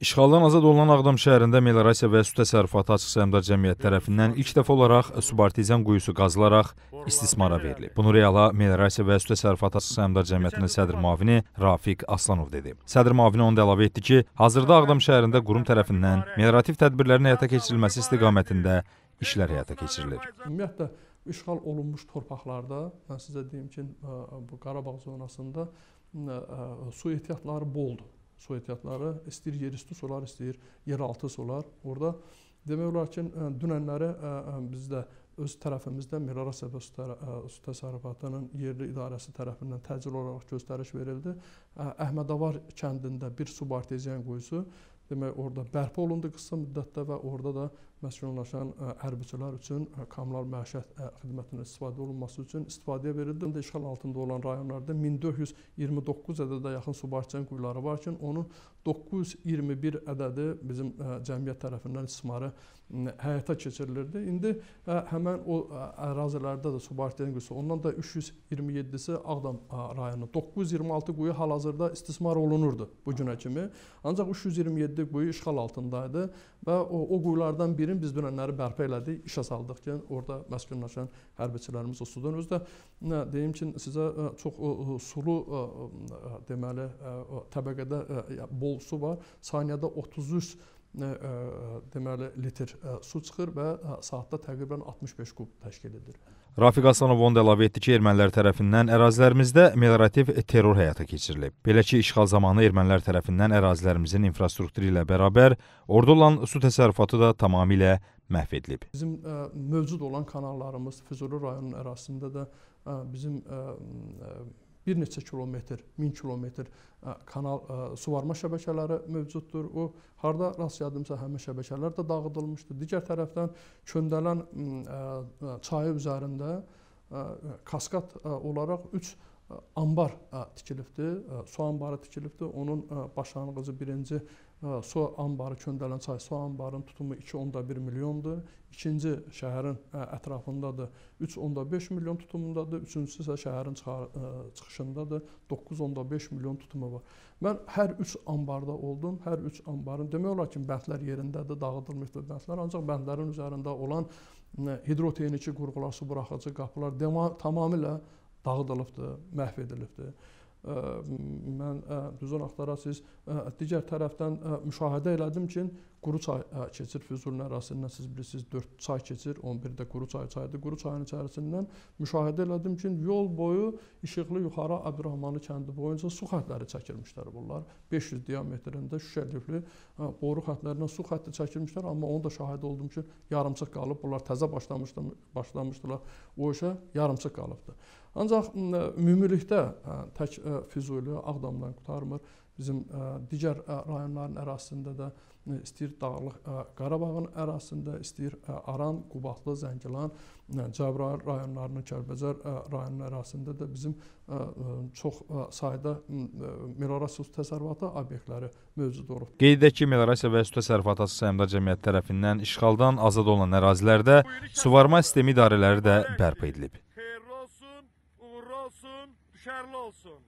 İşğaldan azad olunan Ağdam şəhərində meliorasiya və su təsərrüfatı açıq səhmdar cəmiyyət tərəfindən ilk dəfə olaraq subartizan quyusu qazılaraq istismara verilib. Bunu reala meliorasiya və su təsərrüfatı açıq səhmdar cəmiyyətinin sədr müavini Rafiq Aslanov dedi. Sədr müavini onu da əlavə etdi ki, hazırda Ağdam şəhərində qurum tərəfindən meliorativ tədbirlərin həyata keçirilməsi istiqamətində işlər həyata keçirilir. Ümumiyyətlə işğal olunmuş torpaqlarda, mən sizə deyim ki, bu Qarabağ zonasında su ehtiyatları boldur su ehtiyatları, istəyir yerüstü sular, istəyir yeraltı sular. Orda demək olar ki, dünənləri biz də öz tərəfimizdən Mirara Səbə Su Təsərrüfatının yerli idarəsi tərəfindən təcil olaraq göstəriş verildi. Əhmədavar kəndində bir subarteziyan quyusu demək orada bərpa olundu qısa müddətdə və orada da məskunlaşan e, hərbçilər üçün e, kommunal məişət e, xidmətinin istifadə olunması üçün istifadəyə verildi. Onda işğal altında olan rayonlarda 1429 ədədə yaxın subarçın quyuları var ki, onun 921 ədədi bizim cəmiyyət tərəfindən istismarı həyata keçirilirdi. İndi həmin o ərazilərdə də subarçın quyusu, ondan da 327-si Ağdam rayonu, 926 quyu hal-hazırda istismar olunurdu bu günə kimi. Ancaq 327 quyu işğal altındaydı. Və o, o quyulardan birini biz dünənləri bərpa elədik, işə saldıq ki, orada məskunlaşan hərbiçilərimiz o sudan özü də nə deyim ki, sizə çox o, o, sulu o, deməli o, təbəqədə o, bol su var. Saniyədə 33 deməli litr su çıxır və saatda təqribən 65 kub təşkil edir. Rafiq Aslanov onu da əlavə etdi ki, ermənilər tərəfindən ərazilərimizdə meliorativ terror həyata keçirilib. Belə ki, işğal zamanı ermənilər tərəfindən ərazilərimizin infrastrukturu ilə bərabər orada olan su təsərrüfatı da tamamilə məhv edilib. Bizim ə, e, mövcud olan kanallarımız Füzuli rayonunun ərazisində də ə, e, bizim ə, e, ə, bir neçə kilometr, 1000 kilometr kanal suvarma şəbəkələri mövcuddur. O harda rast gəldimsə həmin şəbəkələr də dağıdılmışdır. Digər tərəfdən köndələn çayı üzərində kaskad olaraq 3 ambar tikilibdir, su ambarı tikilibdir. Onun başlanğıcı birinci su ambarı Köndələn çay su ambarının tutumu 2.1 milyondur. İkinci şəhərin ətrafındadır 3.5 milyon tutumundadır. Üçüncüsü isə şəhərin çıxışındadır 9.5 milyon tutumu var. Mən hər üç ambarda oldum. Hər üç ambarın demək olar ki, bəndlər yerindədir, dağıdılmışdır bəndlər. Ancaq bəndlərin üzərində olan hidrotekniki qurğular, su buraxıcı qapılar tamamilə dağıdılıbdır, məhv edilibdir. Ə, mən düzün axtara siz ə, digər tərəfdən ə, müşahidə elədim ki, Quru hə, çay keçir Füzulun ərazisindən siz bilirsiniz 4 çay keçir, 11 də quru çay çayıdır. Quru çayın içərisindən müşahidə elədim ki, yol boyu işıqlı yuxarı Əbdürrəhmanlı kəndi boyunca su xətləri çəkilmişlər bunlar. 500 diametrində şüşəlifli hə, boru xətlərindən su xətti çəkilmişlər, amma onu da şahid oldum ki, yarımçıq qalıb. Bunlar təzə başlamışdı, başlamışdılar o işə, yarımçıq qalıbdı. Ancaq ümumilikdə hə, tək Füzuli Ağdamdan qurtarmır bizim e, digər e, rayonların ərazisində də e, istəyir Dağlıq Qarabağın ərazisində, istəyir Aran, Qubadlı, Zəngilan, Cəbrayıl rayonlarının, Kəlbəcər rayonunun ərazisində də bizim çox sayda meliorasiya su təsərrüfatı obyektləri mövcud olub. Qeyd edək ki, meliorasiya və su təsərrüfatı əsas səhmdar cəmiyyət tərəfindən işğaldan azad olan ərazilərdə suvarma sistemi idarələri də bərpa edilib. Xeyirli olsun, uğurlu olsun, düşərli olsun.